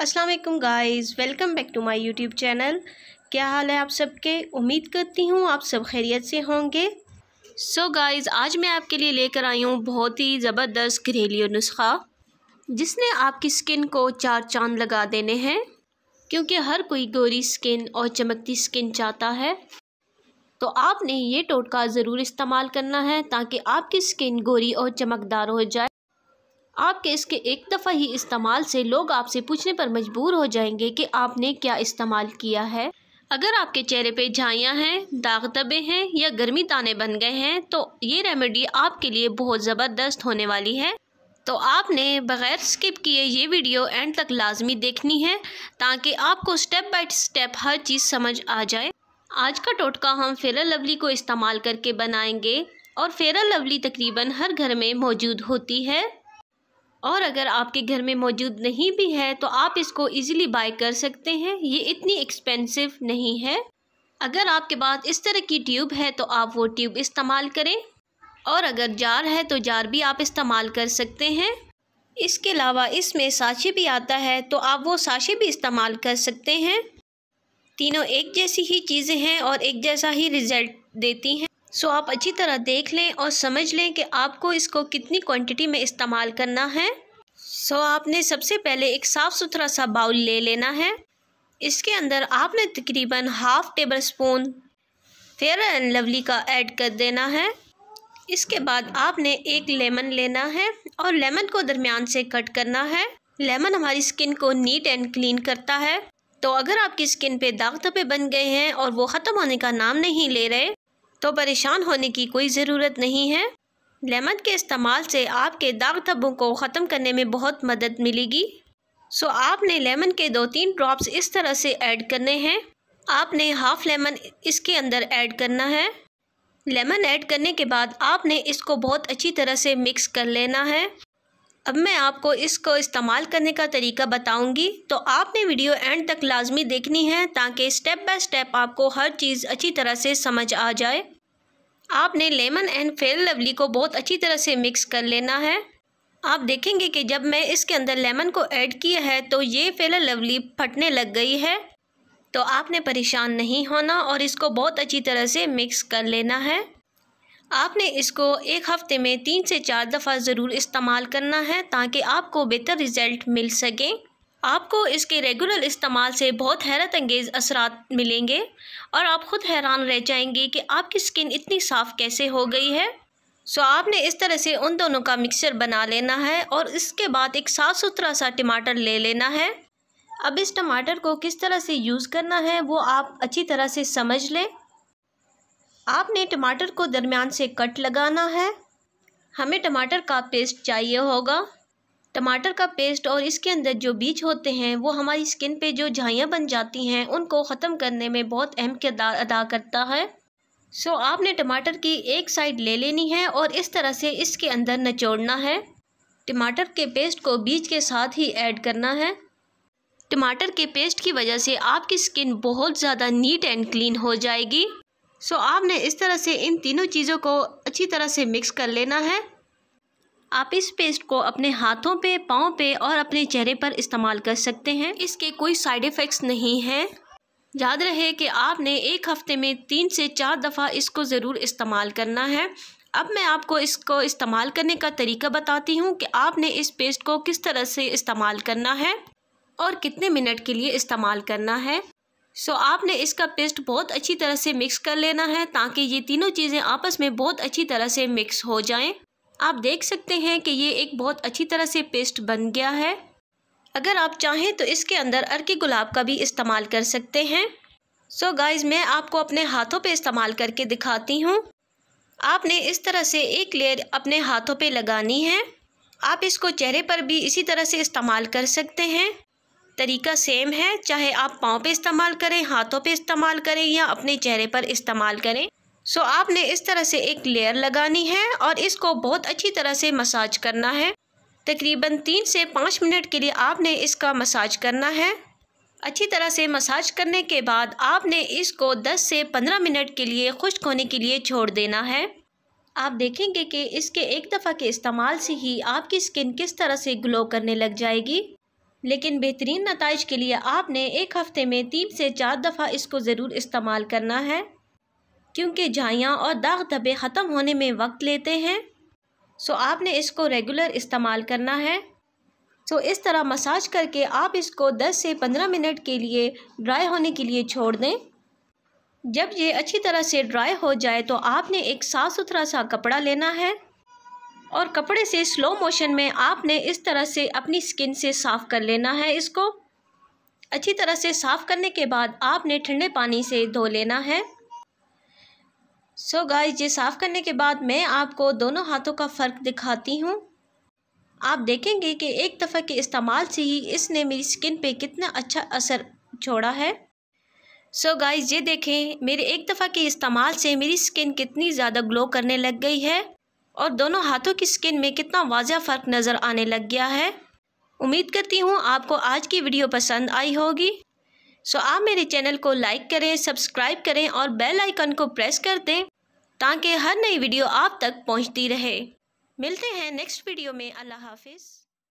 अस्सलाम वालेकुम guys welcome back to my YouTube channel क्या हाल है आप सबके उम्मीद करती हूँ आप सब खैरियत से होंगे सो so गाइस आज मैं आपके लिए लेकर आई हूँ बहुत ही ज़बरदस्त घरेलू नुस्खा जिसने आपकी स्किन को चार चांद लगा देने हैं क्योंकि हर कोई गोरी स्किन और चमकती स्किन चाहता है तो आपने ये टोटका ज़रूर इस्तेमाल करना है ताकि आपकी स्किन गोरी और चमकदार हो जाए आपके इसके एक दफ़ा ही इस्तेमाल से लोग आपसे पूछने पर मजबूर हो जाएंगे कि आपने क्या इस्तेमाल किया है अगर आपके चेहरे पे झाइयाँ हैं दाग दबे हैं या गर्मी दाने बन गए हैं तो ये रेमेडी आपके लिए बहुत ज़बरदस्त होने वाली है तो आपने बग़ैर स्किप किए ये वीडियो एंड तक लाजमी देखनी है ताकि आपको स्टेप बाय स्टेप हर चीज़ समझ आ जाए आज का टोटका हम फेरा लवली को इस्तेमाल करके बनाएंगे और फेरा लवली तकरीबन हर घर में मौजूद होती है और अगर आपके घर में मौजूद नहीं भी है तो आप इसको इजीली बाय कर सकते हैं ये इतनी एक्सपेंसिव नहीं है अगर आपके पास इस तरह की ट्यूब है तो आप वो ट्यूब इस्तेमाल करें और अगर जार है तो जार भी आप इस्तेमाल कर सकते हैं इसके अलावा इसमें साशे भी आता है तो आप वो साशे भी इस्तेमाल कर सकते हैं तीनों एक जैसी ही चीज़ें हैं और एक जैसा ही रिज़ल्ट देती हैं सो आप अच्छी तरह देख लें और समझ लें कि आपको इसको कितनी क्वांटिटी में इस्तेमाल करना है सो आपने सबसे पहले एक साफ़ सुथरा सा बाउल ले लेना है इसके अंदर आपने तकरीबन half tablespoon Fair and Lovely का ऐड कर देना है इसके बाद आपने एक लेमन लेना है और लेमन को दरमियान से कट करना है लेमन हमारी स्किन को नीट एंड क्लीन करता है तो अगर आपकी स्किन पे दाग धब्बे बन गए हैं और वो ख़त्म होने का नाम नहीं ले रहे तो परेशान होने की कोई ज़रूरत नहीं है लेमन के इस्तेमाल से आपके दाग धब्बों को ख़त्म करने में बहुत मदद मिलेगी सो आपने लेमन के दो तीन ड्रॉप्स इस तरह से ऐड करने हैं आपने हाफ़ लेमन इसके अंदर ऐड करना है लेमन ऐड करने के बाद आपने इसको बहुत अच्छी तरह से मिक्स कर लेना है अब मैं आपको इसको इस्तेमाल करने का तरीका बताऊंगी तो आपने वीडियो एंड तक लाजमी देखनी है ताकि स्टेप बाय स्टेप आपको हर चीज़ अच्छी तरह से समझ आ जाए आपने लेमन एंड फेयर लवली को बहुत अच्छी तरह से मिक्स कर लेना है आप देखेंगे कि जब मैं इसके अंदर लेमन को ऐड किया है तो ये फेयर लवली फटने लग गई है तो आपने परेशान नहीं होना और इसको बहुत अच्छी तरह से मिक्स कर लेना है आपने इसको एक हफ्ते में तीन से चार दफ़ा ज़रूर इस्तेमाल करना है ताकि आपको बेहतर रिज़ल्ट मिल सकें आपको इसके रेगुलर इस्तेमाल से बहुत हैरत अंगेज़ असरा मिलेंगे और आप ख़ुद हैरान रह जाएंगे कि आपकी स्किन इतनी साफ़ कैसे हो गई है सो आपने इस तरह से उन दोनों का मिक्सचर बना लेना है और इसके बाद एक साफ़ सुथरा सा टमाटर ले लेना है अब इस टमाटर को किस तरह से यूज़ करना है वो आप अच्छी तरह से समझ लें आपने टमाटर को दरमियान से कट लगाना है हमें टमाटर का पेस्ट चाहिए होगा टमाटर का पेस्ट और इसके अंदर जो बीज होते हैं वो हमारी स्किन पे जो झाइयाँ बन जाती हैं उनको ख़त्म करने में बहुत अहम किरदार अदा करता है सो आपने टमाटर की एक साइड ले लेनी है और इस तरह से इसके अंदर नचोड़ना है टमाटर के पेस्ट को बीज के साथ ही ऐड करना है टमाटर के पेस्ट की वजह से आपकी स्किन बहुत ज़्यादा नीट एंड क्लीन हो जाएगी सो आपने इस तरह से इन तीनों चीज़ों को अच्छी तरह से मिक्स कर लेना है आप इस पेस्ट को अपने हाथों पे पाँव पे और अपने चेहरे पर इस्तेमाल कर सकते हैं इसके कोई साइड इफ़ेक्ट्स नहीं हैं याद रहे कि आपने एक हफ्ते में तीन से चार दफ़ा इसको ज़रूर इस्तेमाल करना है अब मैं आपको इसको इस्तेमाल करने का तरीका बताती हूँ कि आपने इस पेस्ट को किस तरह से इस्तेमाल करना है और कितने मिनट के लिए इस्तेमाल करना है सो so, आपने इसका पेस्ट बहुत अच्छी तरह से मिक्स कर लेना है ताकि ये तीनों चीज़ें आपस में बहुत अच्छी तरह से मिक्स हो जाएं। आप देख सकते हैं कि ये एक बहुत अच्छी तरह से पेस्ट बन गया है अगर आप चाहें तो इसके अंदर अर्की गुलाब का भी इस्तेमाल कर सकते हैं सो so गाइज़ मैं आपको अपने हाथों पर इस्तेमाल करके दिखाती हूँ आपने इस तरह से एक लेयर अपने हाथों पर लगानी है आप इसको चेहरे पर भी इसी तरह से इस्तेमाल कर सकते हैं तरीका सेम है चाहे आप पाँव पे इस्तेमाल करें हाथों पे इस्तेमाल करें या अपने चेहरे पर इस्तेमाल करें सो आपने इस तरह से एक लेयर लगानी है और इसको बहुत अच्छी तरह से मसाज करना है तकरीबन तीन से पाँच मिनट के लिए आपने इसका मसाज करना है अच्छी तरह से मसाज करने के बाद आपने इसको 10 से 15 मिनट के लिए खुश्क होने के लिए छोड़ देना है आप देखेंगे कि इसके एक दफ़ा के इस्तेमाल से ही आपकी स्किन किस तरह से ग्लो करने लग जाएगी लेकिन बेहतरीन नतज के लिए आपने एक हफ़्ते में तीन से चार दफ़ा इसको ज़रूर इस्तेमाल करना है क्योंकि झाइयाँ और दाग धब्बे ख़त्म होने में वक्त लेते हैं सो आपने इसको रेगुलर इस्तेमाल करना है सो इस तरह मसाज करके आप इसको 10 से 15 मिनट के लिए ड्राई होने के लिए छोड़ दें जब ये अच्छी तरह से ड्राई हो जाए तो आपने एक साफ़ सुथरा सा कपड़ा लेना है और कपड़े से स्लो मोशन में आपने इस तरह से अपनी स्किन से साफ़ कर लेना है इसको अच्छी तरह से साफ़ करने के बाद आपने ठंडे पानी से धो लेना है सो so गाइस ये साफ़ करने के बाद मैं आपको दोनों हाथों का फ़र्क दिखाती हूँ आप देखेंगे कि एक दफ़ा के इस्तेमाल से ही इसने मेरी स्किन पे कितना अच्छा असर छोड़ा है सो so गाइस ये देखें मेरे एक दफ़ा के इस्तेमाल से मेरी स्किन कितनी ज़्यादा ग्लो करने लग गई है और दोनों हाथों की स्किन में कितना वाजह फ़र्क नज़र आने लग गया है उम्मीद करती हूँ आपको आज की वीडियो पसंद आई होगी सो आप मेरे चैनल को लाइक करें सब्सक्राइब करें और बेल आइकन को प्रेस कर दें ताकि हर नई वीडियो आप तक पहुँचती रहे मिलते हैं नेक्स्ट वीडियो में अल्लाह हाफिज़